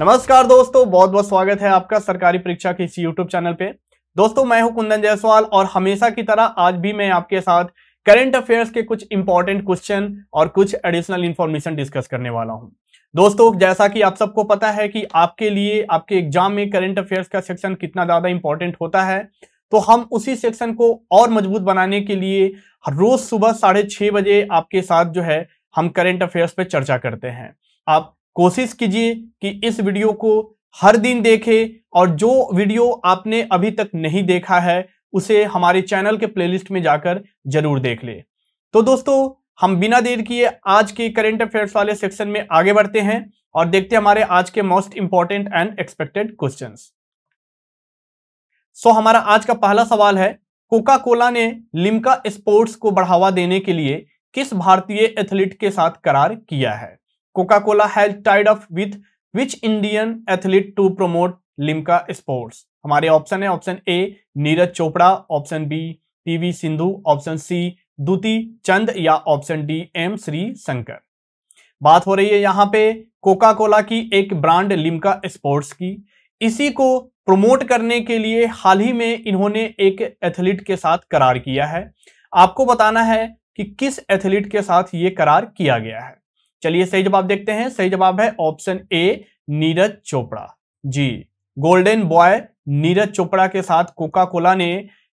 नमस्कार दोस्तों बहुत बहुत स्वागत है आपका सरकारी परीक्षा के इस यूट्यूब चैनल पे दोस्तों मैं हूं कुंदन जायसवाल और हमेशा की तरह आज भी मैं आपके साथ करंट अफेयर्स के कुछ इंपॉर्टेंट क्वेश्चन और कुछ एडिशनल इन्फॉर्मेशन डिस्कस करने वाला हूं दोस्तों जैसा कि आप सबको पता है कि आपके लिए आपके एग्जाम में करंट अफेयर्स का सेक्शन कितना ज्यादा इंपॉर्टेंट होता है तो हम उसी सेक्शन को और मजबूत बनाने के लिए रोज सुबह साढ़े छह बजे आपके साथ जो है हम करेंट अफेयर्स पे चर्चा करते हैं आप कोशिश कीजिए कि इस वीडियो को हर दिन देखें और जो वीडियो आपने अभी तक नहीं देखा है उसे हमारे चैनल के प्लेलिस्ट में जाकर जरूर देख ले तो दोस्तों हम बिना देर किए आज के करेंट अफेयर्स वाले सेक्शन में आगे बढ़ते हैं और देखते हैं हमारे आज के most important and expected question so हमारा आज का पहला सवाल है कोका कोला ने लिम्का स्पोर्ट्स को बढ़ावा देने के लिए किस भारतीय एथलीट के साथ करार किया है Coca Cola has tied up with which Indian athlete to promote Limca sports हमारे ऑप्शन है option A Neeraj Chopra option B P V Sindhu option C Dutee Chand या option D M Sreeshankar बात हो रही है यहाँ पे कोका कोला की एक ब्रांड लिमका स्पोर्ट्स की इसी को प्रमोट करने के लिए हाल ही में इन्होंने एक एथलीट के साथ करार किया है आपको बताना है कि किस एथलीट के साथ ये करार किया गया है चलिए सही जवाब देखते हैं सही जवाब है option A Neeraj Chopra ji golden boy Neeraj Chopra के साथ कोका कोला ने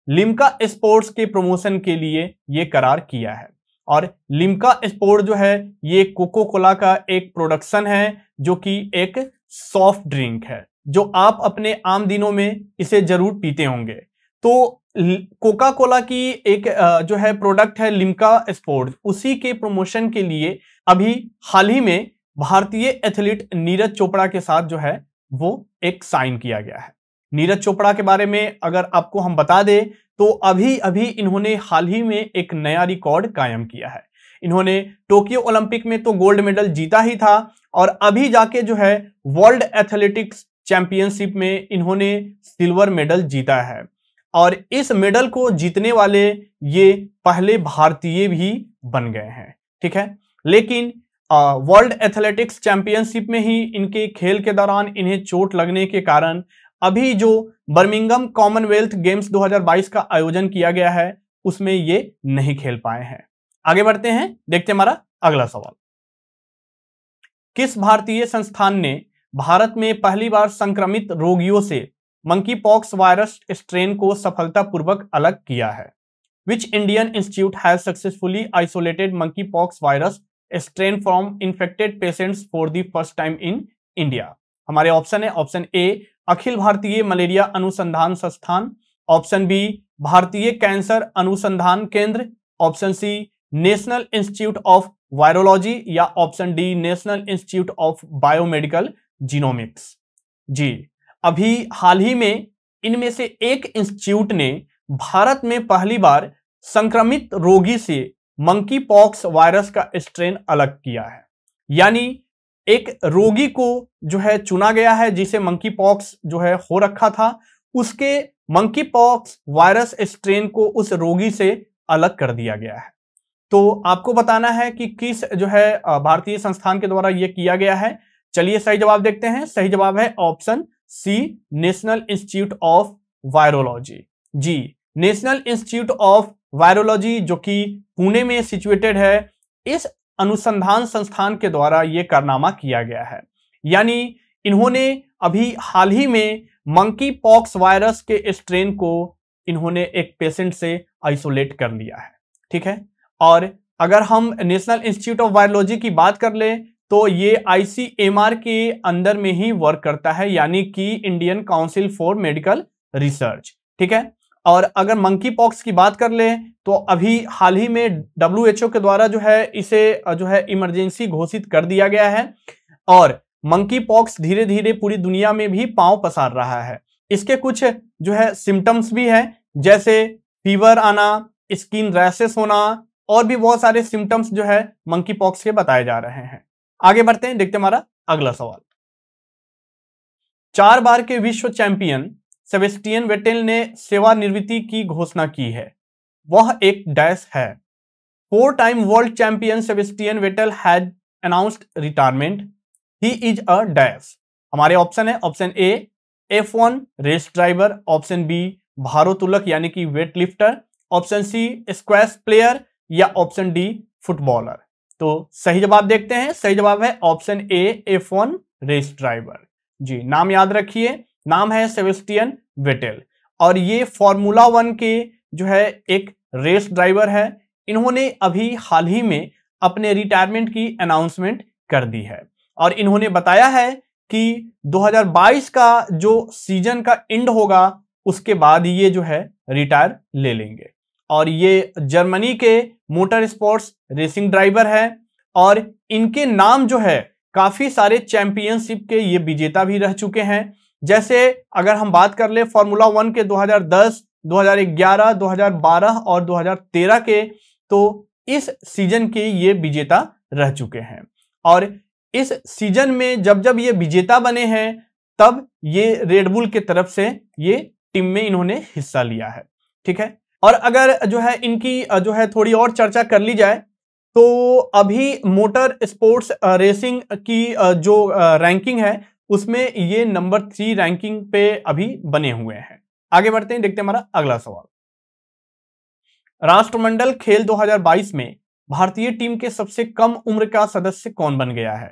लिम्का स्पोर्ट्स के प्रमोशन के लिए ये करार किया है और लिम्का स्पोर्ट जो है ये कोको कोला का एक प्रोडक्शन है जो कि एक सॉफ्ट ड्रिंक है जो आप अपने आम दिनों में इसे जरूर पीते होंगे तो कोका कोला की एक जो है प्रोडक्ट है लिम्का स्पोर्ट उसी के प्रमोशन के लिए अभी हाल ही में भारतीय एथलीट नीरज चोपड़ा के साथ जो है वो एक साइन किया गया है नीरज चोपड़ा के बारे में अगर आपको हम बता दें तो अभी अभी इन्होंने हाल ही में एक नया रिकॉर्ड कायम किया है इन्होंने टोक्यो ओलंपिक में तो गोल्ड मेडल जीता ही था और अभी जाके जो है वर्ल्ड एथलेटिक्स चैंपियनशिप में इन्होंने सिल्वर मेडल जीता है और इस मेडल को जीतने वाले ये पहले भारतीय भी बन गए हैं ठीक है लेकिन वर्ल्ड एथलेटिक्स चैंपियनशिप में ही इनके खेल के दौरान इन्हें चोट लगने के कारण अभी जो बर्मिंगम कॉमनवेल्थ गेम्स 2022 का आयोजन किया गया है उसमें ये नहीं खेल पाए हैं आगे बढ़ते हैं देखते हमारा अगला सवाल किस भारतीय संस्थान ने भारत में पहली बार संक्रमित रोगियों से मंकी पॉक्स वायरस स्ट्रेन को सफलतापूर्वक अलग किया है which Indian institute has successfully isolated monkeypox virus strain from infected patients for the first time in India हमारे ऑप्शन है ऑप्शन ए अखिल भारतीय मलेरिया अनुसंधान संस्थान ऑप्शन बी भारतीय कैंसर अनुसंधान केंद्र option C National Institute of Virology या option D National Institute of Biomedical Genomics जी अभी हाल ही में इनमें से एक इंस्टीट्यूट ने भारत में पहली बार संक्रमित रोगी से मंकी पॉक्स वायरस का स्ट्रेन अलग किया है यानी एक रोगी को जो है चुना गया है जिसे मंकी पॉक्स जो है हो रखा था उसके मंकी पॉक्स वायरस स्ट्रेन को उस रोगी से अलग कर दिया गया है तो आपको बताना है कि किस जो है भारतीय संस्थान के द्वारा यह किया गया है चलिए सही जवाब देखते हैं सही जवाब है option C National Institute of Virology जी नेशनल इंस्टीट्यूट ऑफ वायरोलॉजी जो कि पुणे में सिचुएटेड है इस अनुसंधान संस्थान के द्वारा ये कारनामा किया गया है यानी इन्होंने अभी हाल ही में मंकी पॉक्स वायरस के स्ट्रेन को इन्होंने एक पेशेंट से आइसोलेट कर लिया है ठीक है और अगर हम नेशनल इंस्टीट्यूट ऑफ वायरोलॉजी की बात कर ले तो ये आईसीएमआर के अंदर में ही वर्क करता है यानी कि Indian Council for Medical Research ठीक है और अगर मंकी पॉक्स की बात कर लें तो अभी हाल ही में डब्ल्यू के द्वारा जो है इसे जो है इमरजेंसी घोषित कर दिया गया है और मंकी पॉक्स धीरे धीरे पूरी दुनिया में भी पांव पसार रहा है इसके कुछ जो है सिम्टम्स भी हैं जैसे फीवर आना स्किन रैसेस होना और भी बहुत सारे सिम्टम्स जो है मंकी पॉक्स के बताए जा रहे हैं आगे बढ़ते हैं देखते हमारा अगला सवाल चार बार के विश्व चैंपियन सेवेस्टियन वेटेल ने सेवानिवृत्ति की घोषणा की है वह एक डैश है four time world champion Sebastian Vettel has announced retirement he is a dash हमारे ऑप्शन है option A F race driver option B भारोत्तोलक यानी कि weight lifter option C squash player या ऑप्शन डी फुटबॉलर तो सही जवाब देखते हैं सही जवाब है option A F race driver जी नाम याद रखिए नाम है सेवेस्टियन वेटेल और ये फॉर्मूला वन के जो है एक रेस ड्राइवर है इन्होंने अभी हाल ही में अपने रिटायरमेंट की अनाउंसमेंट कर दी है और इन्होंने बताया है कि 2022 का जो सीजन का एंड होगा उसके बाद ये जो है रिटायर ले लेंगे और ये जर्मनी के मोटर स्पोर्ट्स रेसिंग ड्राइवर है और इनके नाम जो है काफ़ी सारे चैंपियनशिप के ये विजेता भी रह चुके हैं जैसे अगर हम बात कर ले फॉर्मूला वन के 2010, 2011, 2012 और 2013 के तो इस सीजन के ये विजेता रह चुके हैं और इस सीजन में जब जब ये विजेता बने हैं तब ये रेडबुल के तरफ से ये टीम में इन्होंने हिस्सा लिया है ठीक है और अगर जो है इनकी जो है थोड़ी और चर्चा कर ली जाए तो अभी मोटर स्पोर्ट्स रेसिंग की जो रैंकिंग है उसमें ये नंबर थ्री रैंकिंग पे अभी बने हुए हैं आगे बढ़ते हैं देखते हैं हमारा अगला सवाल राष्ट्रमंडल खेल 2022 में भारतीय टीम के सबसे कम उम्र का सदस्य कौन बन गया है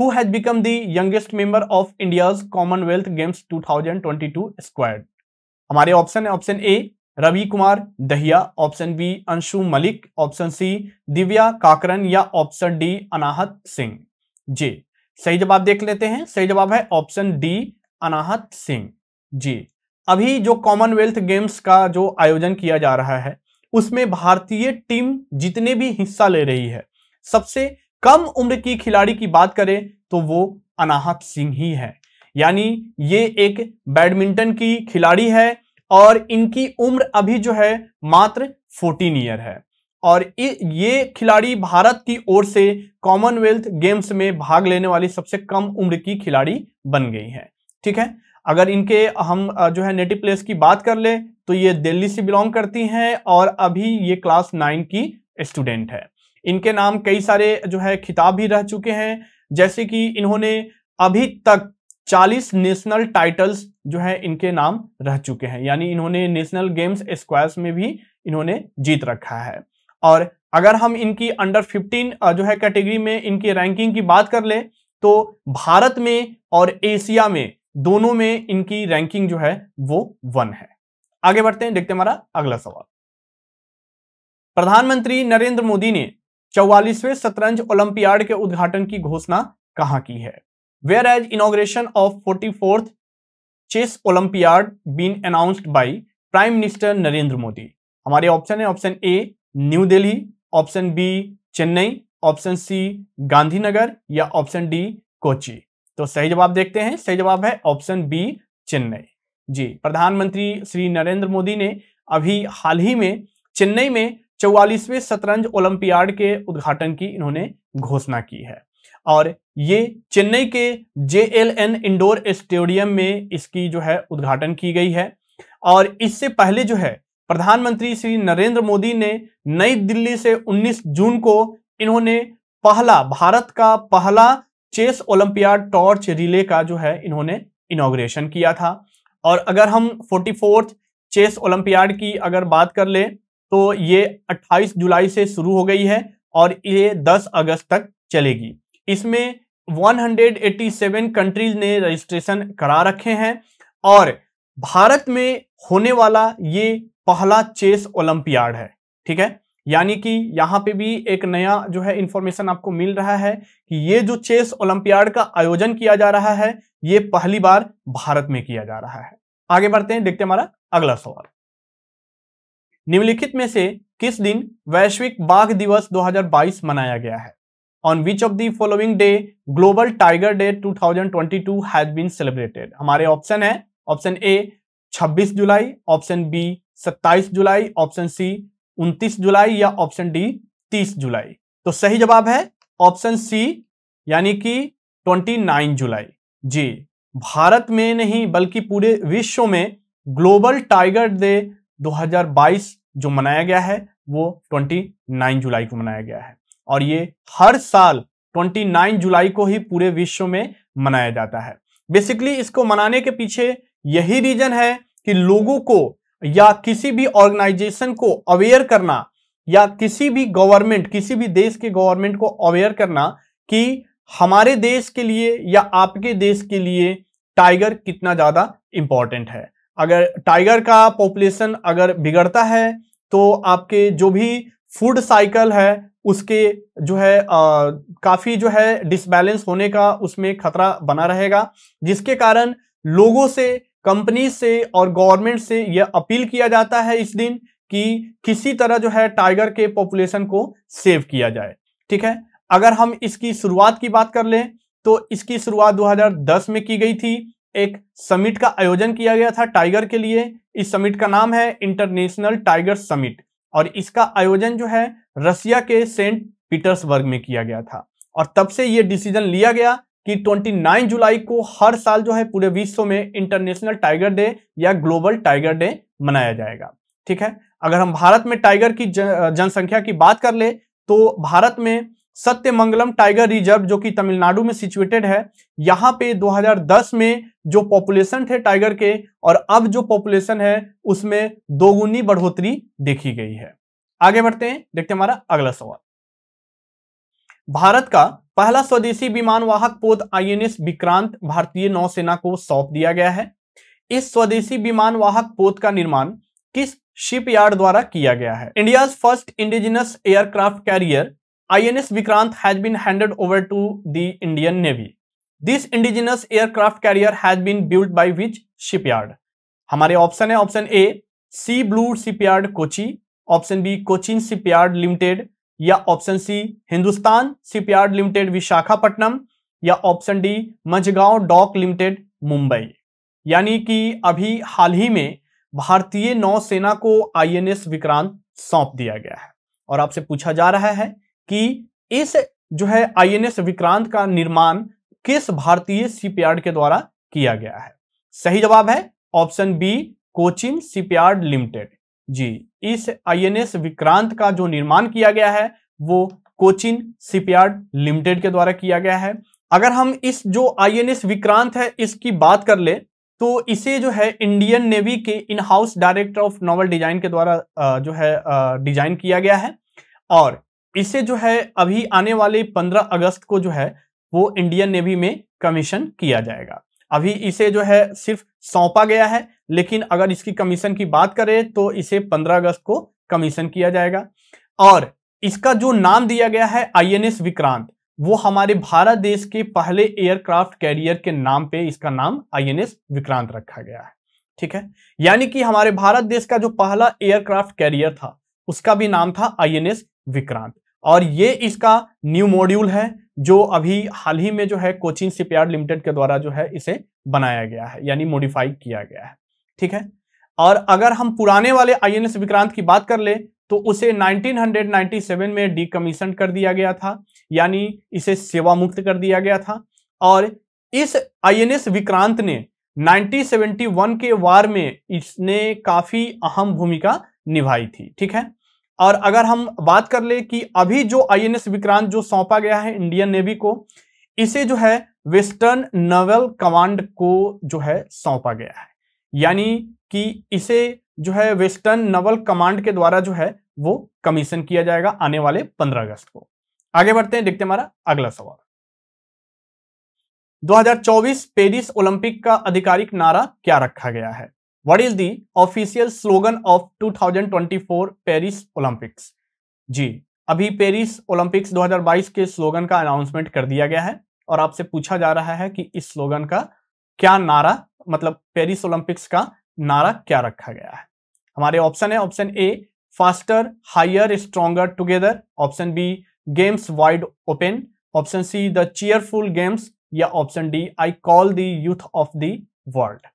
who has become the youngest member of India Commonwealth Games 2022 squad हमारे ऑप्शन है option A Ravi Kumar Dahiya option B Anshu Malik option C Divya Kakran या ऑप्शन डी अनाहत सिंह जे सही जवाब देख लेते हैं सही जवाब है ऑप्शन डी अनाहत सिंह जी अभी जो कॉमनवेल्थ गेम्स का जो आयोजन किया जा रहा है उसमें भारतीय टीम जितने भी हिस्सा ले रही है सबसे कम उम्र की खिलाड़ी की बात करें तो वो अनाहत सिंह ही है यानी ये एक बैडमिंटन की खिलाड़ी है और इनकी उम्र अभी जो है मात्र 14 ईयर है और ये खिलाड़ी भारत की ओर से कॉमनवेल्थ गेम्स में भाग लेने वाली सबसे कम उम्र की खिलाड़ी बन गई है ठीक है अगर इनके हम जो है नेटिव प्लेस की बात कर ले तो ये दिल्ली से बिलोंग करती हैं और अभी ये क्लास नाइन की स्टूडेंट है इनके नाम कई सारे जो है खिताब भी रह चुके हैं जैसे कि इन्होंने अभी तक 40 नेशनल टाइटल्स जो है इनके नाम रह चुके हैं यानी इन्होंने नेशनल गेम्स स्क्वायर्स में भी इन्होंने जीत रखा है और अगर हम इनकी अंडर 15 जो है कैटेगरी में इनकी रैंकिंग की बात कर लें तो भारत में और एशिया में दोनों में इनकी रैंकिंग जो है वो वन है आगे बढ़ते हैं देखते हैं हमारा अगला सवाल प्रधानमंत्री नरेंद्र मोदी ने चौवालीसवें शतरंज ओलंपियाड के उद्घाटन की घोषणा कहां की है where has inauguration of forty fourth chess olympiad been announced by prime minister Narendra Modi हमारे ऑप्शन है option A New Delhi option B Chennai option C Gandhinagar या ऑप्शन डी कोची तो सही जवाब देखते हैं सही जवाब है ऑप्शन बी चेन्नई जी प्रधानमंत्री श्री नरेंद्र मोदी ने अभी हाल ही में चेन्नई में चौवालीसवें शतरंज ओलंपियाड के उद्घाटन की इन्होंने घोषणा की है और ये चेन्नई के J L N indoor stadium में इसकी जो है उद्घाटन की गई है और इससे पहले जो है प्रधानमंत्री श्री नरेंद्र मोदी ने नई दिल्ली से 19 जून को इन्होंने पहला भारत का पहला चेस ओलंपियाड टॉर्च रिले का जो है इन्होंने इनोग्रेशन किया था और अगर हम फोर्टी चेस ओलंपियाड की अगर बात कर ले तो ये 28 जुलाई से शुरू हो गई है और ये 10 अगस्त तक चलेगी इसमें 187 कंट्रीज ने रजिस्ट्रेशन करा रखे हैं और भारत में होने वाला ये पहला चेस ओलंपियाड है ठीक है यानी कि यहाँ पे भी एक नया जो है इंफॉर्मेशन आपको मिल रहा है कि ये जो चेस ओलंपियाड का आयोजन किया जा रहा है ये पहली बार भारत में किया जा रहा है आगे बढ़ते हैं देखते हैं हमारा अगला सवाल निम्नलिखित में से किस दिन वैश्विक बाघ दिवस 2022 मनाया गया है on which of the following day global tiger day 2022 has been celebrated हमारे ऑप्शन है option A 26 July option B 27 July option C 29 July या ऑप्शन डी 30 जुलाई तो सही जवाब है ऑप्शन सी यानी कि 29 जुलाई जी भारत में नहीं बल्कि पूरे विश्व में ग्लोबल टाइगर डे 2022 जो मनाया गया है वो 29 जुलाई को मनाया गया है और ये हर साल 29 जुलाई को ही पूरे विश्व में मनाया जाता है बेसिकली इसको मनाने के पीछे यही रीजन है कि लोगों को या किसी भी ऑर्गेनाइजेशन को अवेयर करना या किसी भी गवर्नमेंट किसी भी देश के गवर्नमेंट को अवेयर करना कि हमारे देश के लिए या आपके देश के लिए टाइगर कितना ज़्यादा इम्पॉर्टेंट है अगर टाइगर का पॉपुलेशन अगर बिगड़ता है तो आपके जो भी फूड साइकिल है उसके जो है काफ़ी जो है डिसबैलेंस होने का उसमें खतरा बना रहेगा जिसके कारण लोगों से कंपनी से और गवर्नमेंट से यह अपील किया जाता है इस दिन कि किसी तरह जो है टाइगर के पॉपुलेशन को सेव किया जाए ठीक है अगर हम इसकी शुरुआत की बात कर लें तो इसकी शुरुआत 2010 में की गई थी एक समिट का आयोजन किया गया था टाइगर के लिए इस समिट का नाम है इंटरनेशनल टाइगर समिट और इसका आयोजन जो है रसिया के सेंट पीटर्सबर्ग में किया गया था और तब से ये डिसीजन लिया गया कि 29 जुलाई को हर साल जो है पूरे विश्व में इंटरनेशनल टाइगर डे या ग्लोबल टाइगर डे मनाया जाएगा ठीक है अगर हम भारत में टाइगर की जनसंख्या की बात कर ले तो भारत में सत्यमंगलम टाइगर रिजर्व जो कि तमिलनाडु में सिचुएटेड है यहाँ पे 2010 में जो पॉपुलेशन थे टाइगर के और अब जो पॉपुलेशन है उसमें दोगुनी बढ़ोतरी देखी गई है आगे बढ़ते हैं देखते हैं हमारा अगला सवाल भारत का पहला स्वदेशी विमान वाहक पोत आईएनएस विक्रांत भारतीय नौसेना को सौंप दिया गया है इस स्वदेशी विमान वाहक पोत का निर्माण किस शिपयार्ड द्वारा किया गया है India first indigenous aircraft carrier I Vikrant has been handed over to the Indian Navy this indigenous aircraft carrier has been build by which shipyard? हमारे ऑप्शन है option A sea blue shipyard Kochi option B Cochin Shipyard Limited या option C Hindustan Shipyard Limited Visakhapatnam या option D Mazagon Dock Limited Mumbai यानी कि अभी हाल ही में भारतीय नौसेना को आईएनएस विक्रांत सौंप दिया गया है और आपसे पूछा जा रहा है कि इस जो है आईएनएस विक्रांत का निर्माण किस भारतीय शिपयार्ड के द्वारा किया गया है सही जवाब है option B Cochin Shipyard Limited जी इस आईएनएस विक्रांत का जो निर्माण किया गया है वो कोचिन शिपयार्ड लिमिटेड के द्वारा किया गया है अगर हम इस जो आईएनएस विक्रांत है इसकी बात कर ले तो इसे जो है इंडियन नेवी के in house director of naval design के द्वारा जो है डिजाइन किया गया है और इसे जो है अभी आने वाले 15 अगस्त को जो है वो इंडियन नेवी में कमीशन किया जाएगा अभी इसे जो है सिर्फ सौंपा गया है लेकिन अगर इसकी कमीशन की बात करें तो इसे 15 अगस्त को कमीशन किया जाएगा और इसका जो नाम दिया गया है आईएनएस विक्रांत वो हमारे भारत देश के पहले एयरक्राफ्ट कैरियर के नाम पे इसका नाम आईएनएस विक्रांत रखा गया है ठीक है यानी कि हमारे भारत देश का जो पहला एयरक्राफ्ट कैरियर था उसका भी नाम था आईएनएस विक्रांत और ये इसका न्यू मॉड्यूल है जो अभी हाल ही में जो है कोचिंग सीपीआर लिमिटेड के द्वारा जो है इसे बनाया गया है यानी मॉडिफाई किया गया है ठीक है और अगर हम पुराने वाले आईएनएस विक्रांत की बात कर ले तो उसे 1997 में डीकमीशन कर दिया गया था यानी इसे सेवा मुक्त कर दिया गया था और इस आईएनएस विक्रांत ने 1971 के वार में इसने काफी अहम भूमिका निभाई थी ठीक है और अगर हम बात कर ले कि अभी जो आईएनएस विक्रांत जो सौंपा गया है इंडियन नेवी को इसे जो है वेस्टर्न नवल कमांड को जो है सौंपा गया है यानी कि इसे जो है वेस्टर्न नवल कमांड के द्वारा जो है वो कमीशन किया जाएगा आने वाले 15 अगस्त को आगे बढ़ते हैं देखते हमारा अगला सवाल 2024 पेरिस ओलंपिक का आधिकारिक नारा क्या रखा गया है What is the official slogan of 2024 Paris Olympics जी अभी पेरिस ओलंपिक्स 2022 के स्लोगन का अनाउंसमेंट कर दिया गया है और आपसे पूछा जा रहा है कि इस स्लोगन का क्या नारा मतलब पेरिस ओलंपिक्स का नारा क्या रखा गया है हमारे ऑप्शन है option A faster higher stronger together option B games wide open option C the cheerful games या option D I call the youth of the world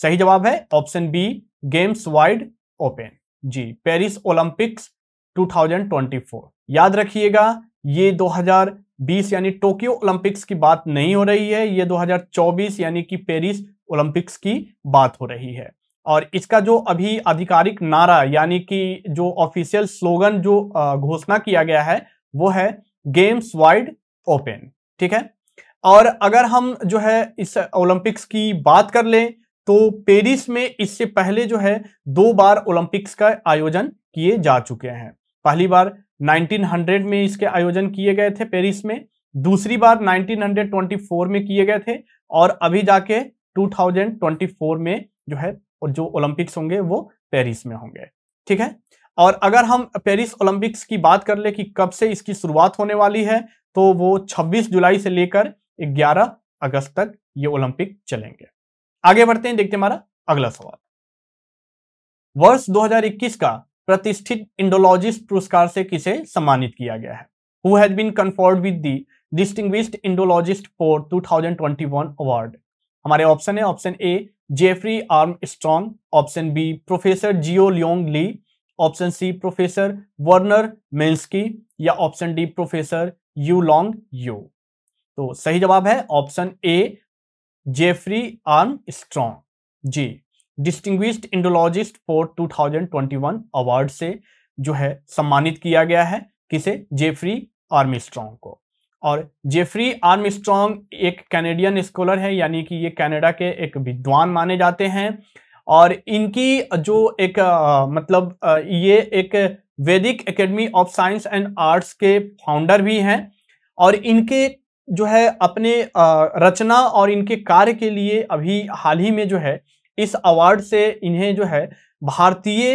सही जवाब है option B games wide open जी Paris Olympics 2024 याद रखिएगा ये 2020 यानी Tokyo Olympics की बात नहीं हो रही है ये 2024 यानी कि पेरिस ओलंपिक्स की बात हो रही है और इसका जो अभी आधिकारिक नारा यानी कि जो ऑफिशियल स्लोगन जो घोषणा किया गया है वो है गेम्स वाइड ओपन ठीक है और अगर हम जो है इस ओलंपिक्स की बात कर लें तो पेरिस में इससे पहले जो है दो बार ओलंपिक्स का आयोजन किए जा चुके हैं पहली बार 1900 में इसके आयोजन किए गए थे पेरिस में दूसरी बार 1924 में किए गए थे और अभी जाके 2024 में जो है और जो ओलंपिक्स होंगे वो पेरिस में होंगे ठीक है और अगर हम पेरिस ओलंपिक्स की बात कर ले कि कब से इसकी शुरुआत होने वाली है तो वो 26 जुलाई से लेकर 11 अगस्त तक ये ओलंपिक चलेंगे आगे बढ़ते हैं देखते हमारा अगला सवाल वर्ष 2021 का प्रतिष्ठित इंडोलॉजिस्ट पुरस्कार से किसे सम्मानित किया गया है who has been conferred with the distinguished Indologist for 2021 award हमारे ऑप्शन है option A Jeffrey Armstrong option B professor Gio Leong Lee option C professor Werner Menski या option D professor Yu Long Yu तो सही जवाब है option A Jeffrey Armstrong ji distinguished Indologist for 2021 award से जो है सम्मानित किया गया है किसे जेफरी आर्म स्ट्रॉन्ग को और जेफरी आर्म स्ट्रॉन्ग एक कैनेडियन स्कॉलर है यानी कि ये कैनेडा के एक विद्वान माने जाते हैं और इनकी जो एक आ, मतलब आ, ये एक Vedic Academy of Science and Arts के फाउंडर भी हैं और इनके जो है अपने रचना और इनके कार्य के लिए अभी हाल ही में जो है इस अवार्ड से इन्हें जो है भारतीय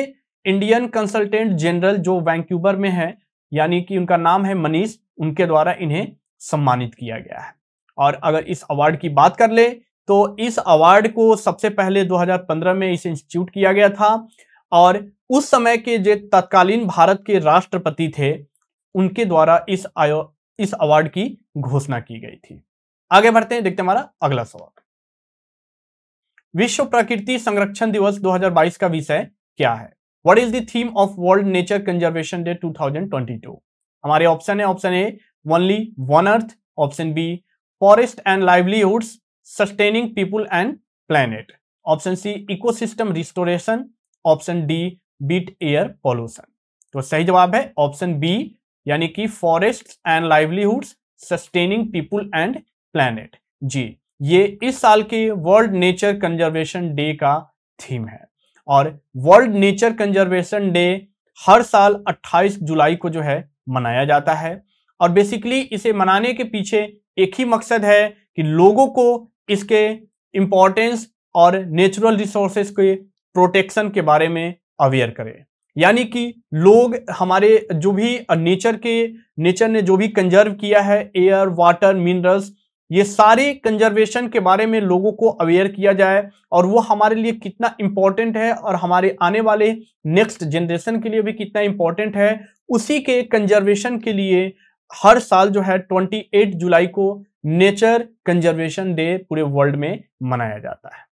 इंडियन कंसल्टेंट जनरल जो वैंक्यूबर में है यानी कि उनका नाम है मनीष उनके द्वारा इन्हें सम्मानित किया गया है और अगर इस अवार्ड की बात कर ले तो इस अवार्ड को सबसे पहले 2015 में इस इंस्टीट्यूट किया गया था और उस समय के जो तत्कालीन भारत के राष्ट्रपति थे उनके द्वारा इस इस अवार्ड की घोषणा की गई थी आगे बढ़ते हैं देखते हमारा अगला सवाल विश्व प्रकृति संरक्षण दिवस 2022 का विषय क्या है what is theme of world nature conservation day 2022 हमारे ऑप्शन है option A only one earth option B forest and livelihood sustaining people and planet option C ecosystem restoration option D beat air pollution तो सही जवाब है option B यानी कि forest and livelihood sustaining people and planet जी ये इस साल के वर्ल्ड नेचर कंजर्वेशन डे का थीम है और वर्ल्ड नेचर कंजर्वेशन डे हर साल 28 जुलाई को जो है मनाया जाता है और बेसिकली इसे मनाने के पीछे एक ही मकसद है कि लोगों को इसके इम्पोर्टेंस और नेचुरल रिसोर्सेज के प्रोटेक्शन के बारे में अवेयर करें यानी कि लोग हमारे जो भी नेचर के नेचर ने जो भी कंजर्व किया है एयर वाटर मिनरल्स ये सारे कंजर्वेशन के बारे में लोगों को अवेयर किया जाए और वो हमारे लिए कितना इम्पोर्टेंट है और हमारे आने वाले नेक्स्ट जनरेशन के लिए भी कितना इम्पोर्टेंट है उसी के कंजर्वेशन के लिए हर साल जो है 28 जुलाई को नेचर कंजर्वेशन डे पूरे वर्ल्ड में मनाया जाता है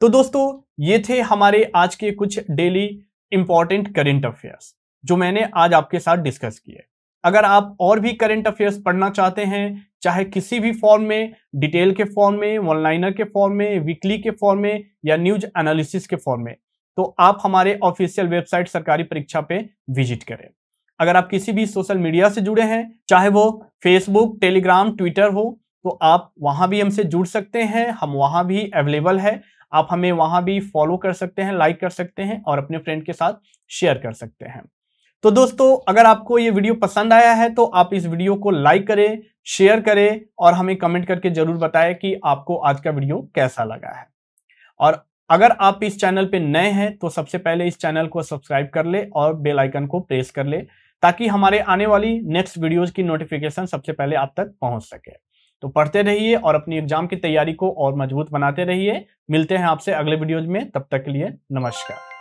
तो दोस्तों ये थे हमारे आज के कुछ डेली इंपॉर्टेंट करेंट अफेयर्स जो मैंने आज आपके साथ डिस्कस किए अगर आप और भी करंट अफेयर्स पढ़ना चाहते हैं चाहे किसी भी फॉर्म में डिटेल के फॉर्म में ऑनलाइनर के फॉर्म में वीकली के फॉर्म में या न्यूज एनालिसिस के फॉर्म में तो आप हमारे ऑफिशियल वेबसाइट सरकारी परीक्षा पे विजिट करें अगर आप किसी भी सोशल मीडिया से जुड़े हैं चाहे वो फेसबुक टेलीग्राम ट्विटर हो तो आप वहां भी हमसे जुड़ सकते हैं हम वहां भी अवेलेबल है आप हमें वहां भी फॉलो कर सकते हैं लाइक कर सकते हैं और अपने फ्रेंड के साथ शेयर कर सकते हैं तो दोस्तों अगर आपको ये वीडियो पसंद आया है तो आप इस वीडियो को लाइक करें शेयर करें और हमें कमेंट करके जरूर बताएं कि आपको आज का वीडियो कैसा लगा है और अगर आप इस चैनल पे नए हैं तो सबसे पहले इस चैनल को सब्सक्राइब कर ले और बेल आइकन को प्रेस कर ले ताकि हमारे आने वाली नेक्स्ट वीडियोस की नोटिफिकेशन सबसे पहले आप तक पहुंच सके तो पढ़ते रहिए और अपनी एग्जाम की तैयारी को और मजबूत बनाते रहिए मिलते हैं आपसे अगले वीडियोज में तब तक के लिए नमस्कार